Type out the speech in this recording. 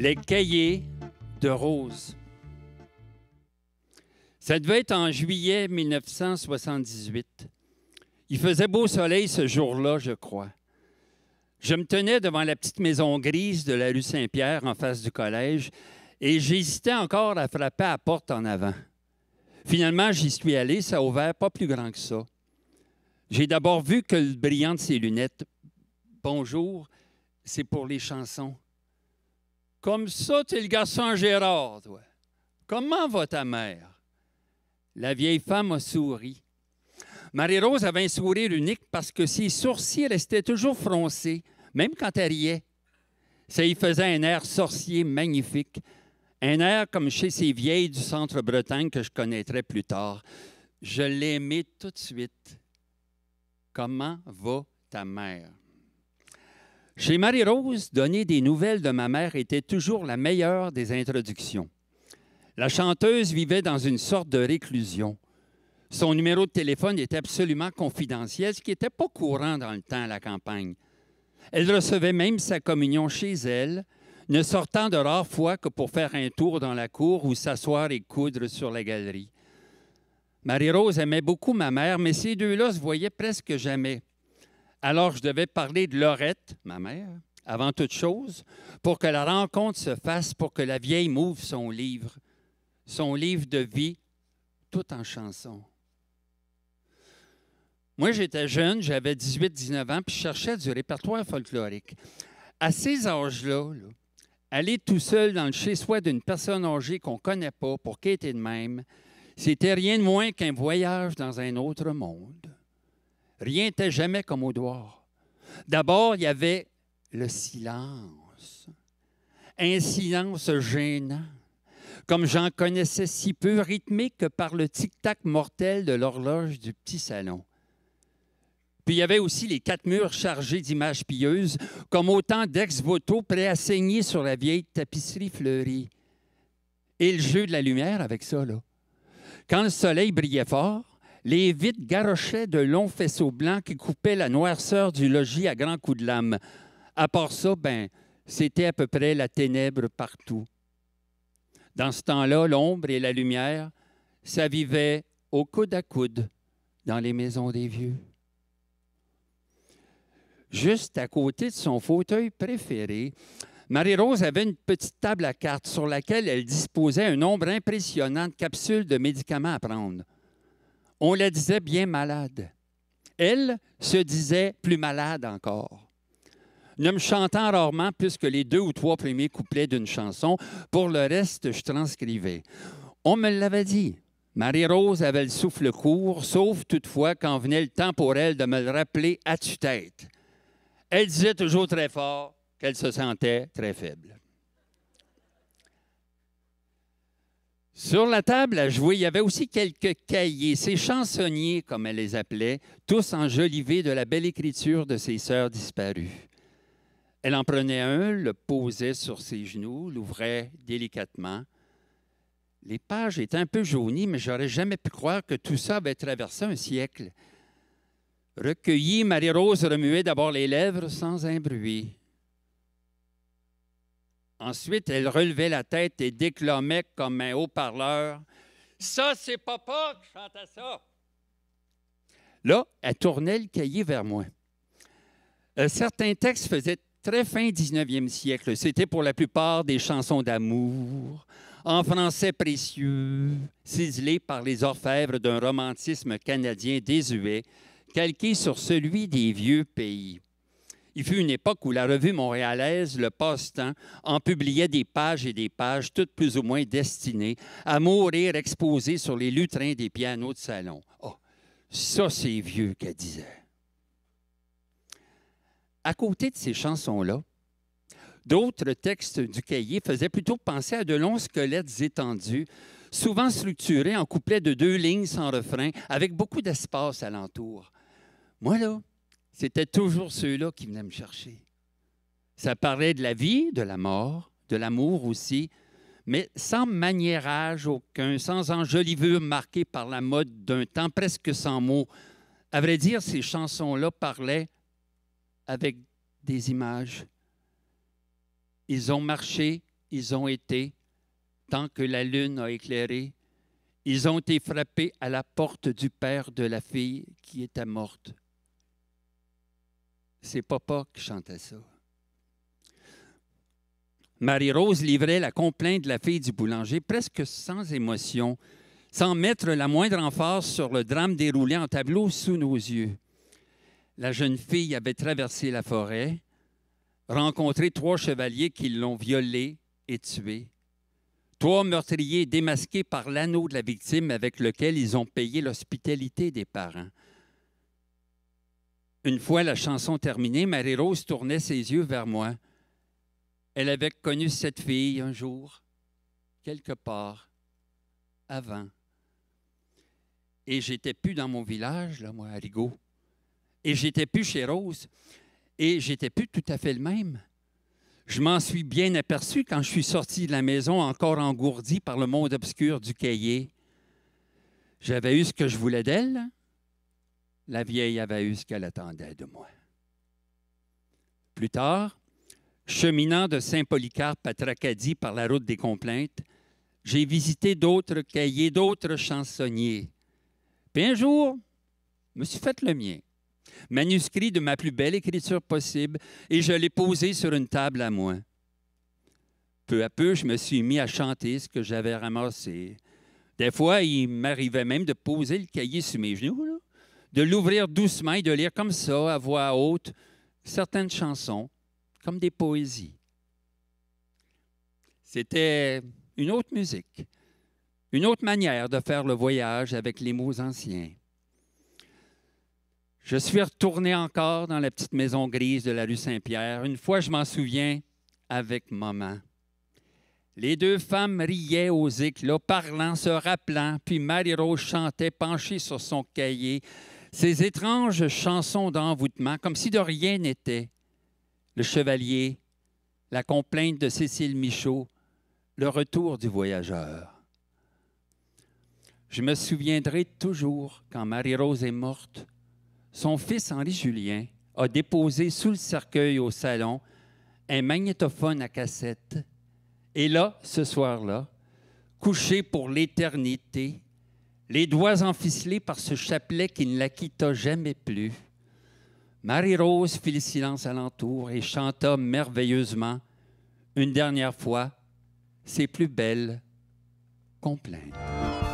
Les cahiers de Rose. Ça devait être en juillet 1978. Il faisait beau soleil ce jour-là, je crois. Je me tenais devant la petite maison grise de la rue Saint-Pierre en face du collège et j'hésitais encore à frapper à la porte en avant. Finalement, j'y suis allé, ça a ouvert pas plus grand que ça. J'ai d'abord vu que le brillant de ses lunettes, bonjour, c'est pour les chansons. Comme ça, tu es le garçon Gérard, Comment va ta mère? La vieille femme a souri. Marie-Rose avait un sourire unique parce que ses sourcils restaient toujours froncés, même quand elle riait. Ça y faisait un air sorcier magnifique, un air comme chez ces vieilles du centre Bretagne que je connaîtrai plus tard. Je l'aimais tout de suite. Comment va ta mère? Chez Marie-Rose, donner des nouvelles de ma mère était toujours la meilleure des introductions. La chanteuse vivait dans une sorte de réclusion. Son numéro de téléphone était absolument confidentiel, ce qui n'était pas courant dans le temps à la campagne. Elle recevait même sa communion chez elle, ne sortant de rares fois que pour faire un tour dans la cour ou s'asseoir et coudre sur la galerie. Marie-Rose aimait beaucoup ma mère, mais ces deux-là se voyaient presque jamais. Alors je devais parler de Lorette, ma mère, avant toute chose, pour que la rencontre se fasse, pour que la vieille m'ouvre son livre, son livre de vie, tout en chanson. Moi, j'étais jeune, j'avais 18-19 ans, puis je cherchais du répertoire folklorique. À ces âges-là, aller tout seul dans le chez-soi d'une personne âgée qu'on ne connaît pas pour qu'elle était de même, c'était rien de moins qu'un voyage dans un autre monde. Rien n'était jamais comme au doigt. D'abord, il y avait le silence. Un silence gênant, comme j'en connaissais si peu, rythmé que par le tic-tac mortel de l'horloge du petit salon. Puis il y avait aussi les quatre murs chargés d'images pieuses, comme autant d'ex-voto prêts à saigner sur la vieille tapisserie fleurie. Et le jeu de la lumière avec ça, là. Quand le soleil brillait fort, les vides garochaient de longs faisceaux blancs qui coupaient la noirceur du logis à grands coups de lame. À part ça, ben, c'était à peu près la ténèbre partout. Dans ce temps-là, l'ombre et la lumière, ça vivait au coude à coude dans les maisons des vieux. Juste à côté de son fauteuil préféré, Marie-Rose avait une petite table à cartes sur laquelle elle disposait un nombre impressionnant de capsules de médicaments à prendre on la disait bien malade. Elle se disait plus malade encore ne me chantant rarement plus que les deux ou trois premiers couplets d'une chanson. Pour le reste, je transcrivais. On me l'avait dit. Marie-Rose avait le souffle court, sauf toutefois quand venait le temps pour elle de me le rappeler à tue-tête. Elle disait toujours très fort qu'elle se sentait très faible. Sur la table, à jouer, il y avait aussi quelques cahiers, ces chansonniers, comme elle les appelait, tous enjolivés de la belle écriture de ses sœurs disparues. Elle en prenait un, le posait sur ses genoux, l'ouvrait délicatement. Les pages étaient un peu jaunies, mais j'aurais jamais pu croire que tout ça avait traversé un siècle. Recueillie, Marie-Rose remuait d'abord les lèvres sans un bruit. Ensuite, elle relevait la tête et déclamait comme un haut-parleur Ça, c'est papa qui chante ça. Là, elle tournait le cahier vers moi. Euh, certains textes faisaient très fin 19e siècle. C'était pour la plupart des chansons d'amour, en français précieux, ciselées par les orfèvres d'un romantisme canadien désuet, calqué sur celui des vieux pays. Il fut une époque où la revue montréalaise, Le Passe-Temps, en publiait des pages et des pages, toutes plus ou moins destinées à mourir exposées sur les lutrins des pianos de salon. Oh, ça, c'est vieux qu'elle disait. À côté de ces chansons-là, d'autres textes du cahier faisaient plutôt penser à de longs squelettes étendus, souvent structurés en couplets de deux lignes sans refrain, avec beaucoup d'espace alentour. Moi, là, c'était toujours ceux-là qui venaient me chercher. Ça parlait de la vie, de la mort, de l'amour aussi, mais sans maniérage aucun, sans enjoliveur marqué par la mode d'un temps presque sans mots. À vrai dire, ces chansons-là parlaient avec des images. Ils ont marché, ils ont été, tant que la lune a éclairé. Ils ont été frappés à la porte du père de la fille qui était morte c'est Papa qui chantait ça. Marie-Rose livrait la complainte de la fille du boulanger presque sans émotion, sans mettre la moindre emphase sur le drame déroulé en tableau sous nos yeux. La jeune fille avait traversé la forêt, rencontré trois chevaliers qui l'ont violée et tuée. Trois meurtriers démasqués par l'anneau de la victime avec lequel ils ont payé l'hospitalité des parents. Une fois la chanson terminée, Marie-Rose tournait ses yeux vers moi. Elle avait connu cette fille un jour, quelque part, avant. Et j'étais plus dans mon village, là, moi, à Rigaud. Et j'étais plus chez Rose. Et j'étais plus tout à fait le même. Je m'en suis bien aperçu quand je suis sorti de la maison encore engourdi par le monde obscur du cahier. J'avais eu ce que je voulais d'elle, la vieille avait eu ce qu'elle attendait de moi. Plus tard, cheminant de Saint-Polycarpe à Tracadie par la route des complaintes, j'ai visité d'autres cahiers, d'autres chansonniers. Puis un jour, je me suis fait le mien, manuscrit de ma plus belle écriture possible, et je l'ai posé sur une table à moi. Peu à peu, je me suis mis à chanter ce que j'avais ramassé. Des fois, il m'arrivait même de poser le cahier sur mes genoux de l'ouvrir doucement et de lire comme ça, à voix haute, certaines chansons, comme des poésies. C'était une autre musique, une autre manière de faire le voyage avec les mots anciens. Je suis retourné encore dans la petite maison grise de la rue Saint-Pierre. Une fois, je m'en souviens, avec maman. Les deux femmes riaient aux éclats, parlant, se rappelant, puis Marie-Rose chantait penchée sur son cahier, ces étranges chansons d'envoûtement, comme si de rien n'était. Le chevalier, la complainte de Cécile Michaud, le retour du voyageur. Je me souviendrai toujours quand Marie-Rose est morte, son fils Henri-Julien a déposé sous le cercueil au salon un magnétophone à cassette. Et là, ce soir-là, couché pour l'éternité, les doigts enficelés par ce chapelet qui ne la quitta jamais plus. Marie-Rose fit le silence alentour et chanta merveilleusement, une dernière fois, ses plus belles complaintes.